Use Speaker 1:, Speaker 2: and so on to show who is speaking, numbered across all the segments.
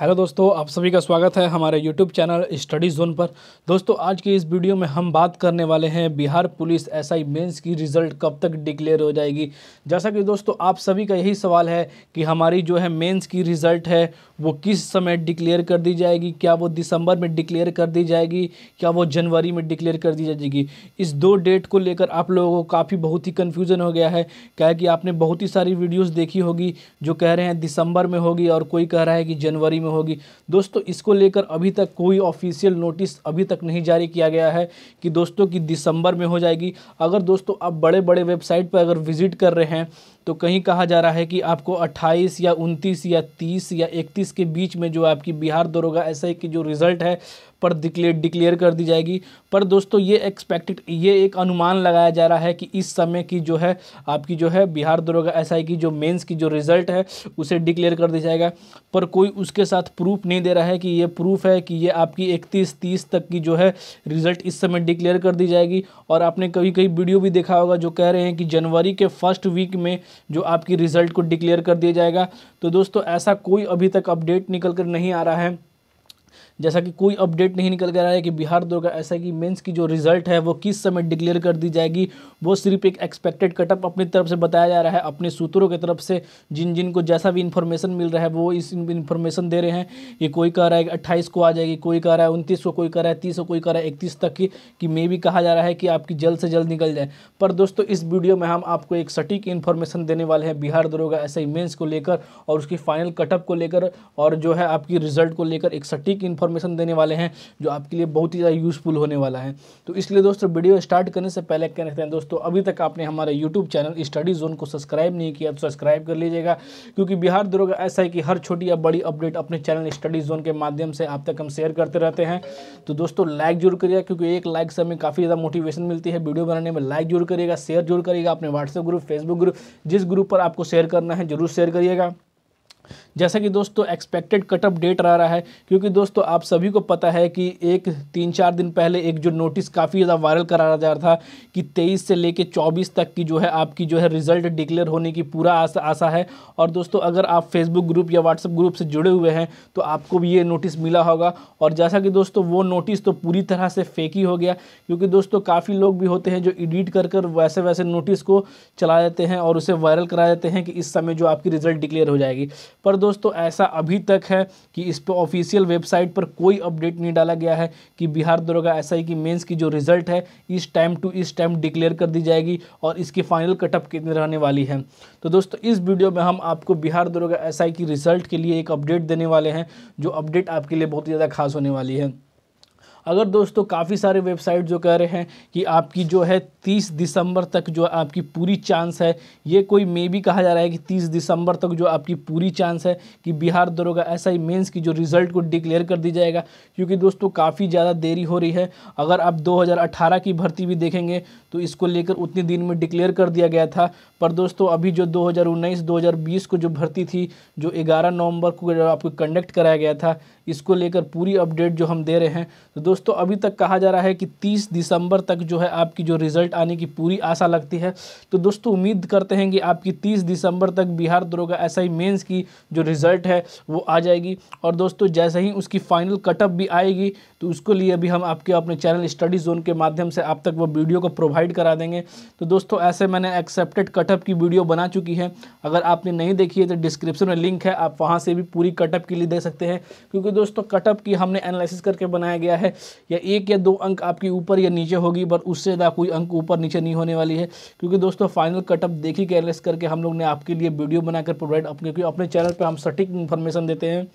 Speaker 1: hello दोस्तों आप सभी का स्वागत है हमारे यूट्यूब चैनल स्टडी जोन पर दोस्तों आज की इस वीडियो में हम बात करने वाले हैं बिहार पुलिस एसआई मेंस की रिज़ल्ट कब तक डिक्लेयर हो जाएगी जैसा कि दोस्तों आप सभी का यही सवाल है कि हमारी जो है मेंस की रिज़ल्ट है वो किस समय डिक्लेयर कर दी जाएगी क्या वो दिसंबर में डिक्लेयर कर दी जाएगी क्या वो जनवरी में डिक्लेयर कर दी जाएगी इस दो डेट को लेकर आप लोगों को काफ़ी बहुत ही कन्फ्यूज़न हो गया है क्या कि आपने बहुत ही सारी वीडियोज़ देखी होगी जो कह रहे हैं दिसंबर में होगी और कोई कह रहा है कि जनवरी में होगी दोस्तों इसको लेकर अभी तक कोई ऑफिशियल नोटिस अभी तक नहीं जारी किया गया है कि दोस्तों की दिसंबर में हो जाएगी अगर दोस्तों आप बड़े बड़े वेबसाइट पर अगर विजिट कर रहे हैं तो कहीं कहा जा रहा है कि आपको 28 या 29 या 30 या 31 के बीच में जो आपकी बिहार दरोगा ऐसा ही की जो रिज़ल्ट है पर डिक्लेयर डिक्लेयर कर दी जाएगी पर दोस्तों ये एक्सपेक्टेड ये एक अनुमान लगाया जा रहा है कि इस समय की जो है आपकी जो है बिहार दरोगा एस की जो मेन्स की जो रिज़ल्ट है उसे डिक्लेयर कर दिया जाएगा पर कोई उसके साथ प्रूफ नहीं दे रहा है कि ये प्रूफ है कि ये आपकी इकतीस तीस तक की जो है रिज़ल्ट इस समय डिक्लेयर कर दी जाएगी और आपने कभी कभी वीडियो भी देखा होगा जो कह रहे हैं कि जनवरी के फर्स्ट वीक में जो आपकी रिज़ल्ट को डिक्लेयर कर दिया जाएगा तो दोस्तों ऐसा कोई अभी तक अपडेट निकल कर नहीं आ रहा है जैसा कि कोई अपडेट नहीं निकल कर रहा है कि बिहार दौड़गा ऐसा कि मेंस की जो रिज़ल्ट है वो किस समय डिक्लेयर कर दी जाएगी वो सिर्फ एक एक्सपेक्टेड कटअप अपनी तरफ से बताया जा रहा है अपने सूत्रों की तरफ से जिन जिन को जैसा भी इन्फॉर्मेशन मिल रहा है वो इस इन्फॉर्मेशन दे रहे हैं ये कोई कह रहा है कि अट्ठाईस को आ जाएगी कोई कह रहा है उनतीस को कोई कह रहा है तीस को कोई कह रहा है इकतीस तक की कि मे भी कहा जा रहा है कि आपकी जल्द से जल्द निकल जाए पर दोस्तों इस वीडियो में हम आपको एक सटीक इन्फॉर्मेशन देने वाले हैं बिहार दरोगा ऐसे मेन्स को लेकर और उसकी फाइनल कटअप को लेकर और जो है आपकी रिजल्ट को लेकर एक सटीक इन्फॉर्मेशन इन्फॉर्मेशन देने वाले हैं जो आपके लिए बहुत ही ज़्यादा यूज़फुल होने वाला है तो इसलिए दोस्तों वीडियो स्टार्ट करने से पहले कह रखते हैं दोस्तों अभी तक आपने हमारे यूट्यूब चैनल स्टडी जोन को सब्सक्राइब नहीं किया तो सब्सक्राइब कर लीजिएगा क्योंकि बिहार दरोगा ऐसा है कि हर छोटी या बड़ी अपडेट अपने चैनल स्टडी जोन के माध्यम से आप तक हम शेयर करते रहते हैं तो दोस्तों लाइक जरूर करिएगा क्योंकि एक लाइक से हमें काफ़ी ज़्यादा मोटिवेशन मिलती है वीडियो बनाने में लाइक जरूर करिएगा शेयर जरूर करिएगा अपने व्हाट्सएप ग्रुप फेसबुक ग्रुप जिस ग्रुप पर आपको शेयर करना है जरूर शेयर करिएगा जैसा कि दोस्तों एक्सपेक्टेड कटअप डेट रह रहा है क्योंकि दोस्तों आप सभी को पता है कि एक तीन चार दिन पहले एक जो नोटिस काफ़ी ज़्यादा वायरल कराया जा रहा था कि 23 से लेके 24 तक की जो है आपकी जो है रिजल्ट डिक्लेयर होने की पूरा आशा आशा है और दोस्तों अगर आप फेसबुक ग्रुप या व्हाट्सएप ग्रुप से जुड़े हुए हैं तो आपको भी ये नोटिस मिला होगा और जैसा कि दोस्तों वो नोटिस तो पूरी तरह से फेक ही हो गया क्योंकि दोस्तों काफ़ी लोग भी होते हैं जो एडिट कर कर वैसे वैसे नोटिस को चला देते हैं और उसे वायरल करा देते हैं कि इस समय जो आपकी रिज़ल्ट डिक्लेयर हो जाएगी पर दोस्तों ऐसा अभी तक है कि इस पर ऑफिशियल वेबसाइट पर कोई अपडेट नहीं डाला गया है कि बिहार दरोगा एस आई की मेन्स की जो रिज़ल्ट है इस टाइम टू इस टाइम डिक्लेयर कर दी जाएगी और इसकी फाइनल कटअप कितनी रहने वाली है तो दोस्तों इस वीडियो में हम आपको बिहार दरोगा एस की रिज़ल्ट के लिए एक अपडेट देने वाले हैं जो अपडेट आपके लिए बहुत ही ज़्यादा खास होने वाली है अगर दोस्तों काफ़ी सारे वेबसाइट जो कह रहे हैं कि आपकी जो है तीस दिसंबर तक जो आपकी पूरी चांस है ये कोई मे भी कहा जा रहा है कि तीस दिसंबर तक जो आपकी पूरी चांस है कि बिहार दरोगा ऐसा ही मेन्स की जो रिज़ल्ट को डिक्लेयर कर दी जाएगा क्योंकि दोस्तों काफ़ी ज़्यादा देरी हो रही है अगर आप 2018 की भर्ती भी देखेंगे तो इसको लेकर उतने दिन में डिक्लेयर कर दिया गया था पर दोस्तों अभी जो दो हज़ार को जो भर्ती थी जो ग्यारह नवंबर को आपको कंडक्ट कराया गया था इसको लेकर पूरी अपडेट जो हम दे रहे हैं तो दोस्तों अभी तक कहा जा रहा है कि 30 दिसंबर तक जो है आपकी जो रिज़ल्ट आने की पूरी आशा लगती है तो दोस्तों उम्मीद करते हैं कि आपकी 30 दिसंबर तक बिहार दरोगा एस आई मेन्स की जो रिज़ल्ट है वो आ जाएगी और दोस्तों जैसे ही उसकी फाइनल कटअप भी आएगी तो उसको लिए भी हम आपके अपने चैनल स्टडी जोन के माध्यम से आप तक वो वीडियो को प्रोवाइड करा देंगे तो दोस्तों ऐसे मैंने एक्सेप्टेड कटअप की वीडियो बना चुकी है अगर आपने नहीं देखी है तो डिस्क्रिप्शन में लिंक है आप वहाँ से भी पूरी कटअप के लिए दे सकते हैं क्योंकि दोस्तों कटअप की हमने एनालिसिस करके बनाया गया है या एक या दो अंक आपकी ऊपर या नीचे होगी पर उससे ज़्यादा कोई अंक ऊपर नीचे नहीं होने वाली है क्योंकि दोस्तों फाइनल कटअप देखी केयरलेस करके हम लोग ने आपके लिए वीडियो बनाकर प्रोवाइड अपने अपने चैनल पर हम सटीक इन्फॉर्मेशन देते हैं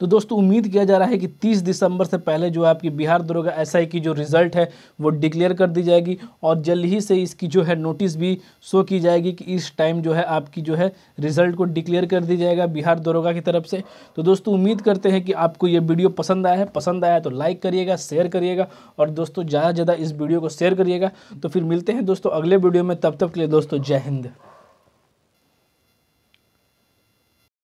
Speaker 1: तो दोस्तों उम्मीद किया जा रहा है कि 30 दिसंबर से पहले जो आपकी बिहार दरोगा एस की जो रिज़ल्ट है वो डिक्लेयर कर दी जाएगी और जल्द ही से इसकी जो है नोटिस भी शो की जाएगी कि इस टाइम जो है आपकी जो है रिज़ल्ट को डिक्लेयर कर दी जाएगा बिहार दरोगा की तरफ से तो दोस्तों उम्मीद करते हैं कि आपको ये वीडियो पसंद आया है पसंद आया तो लाइक करिएगा शेयर करिएगा और दोस्तों ज़्यादा से ज़्यादा इस वीडियो को शेयर करिएगा तो फिर मिलते हैं दोस्तों अगले वीडियो में तब तक के लिए दोस्तों जय हिंद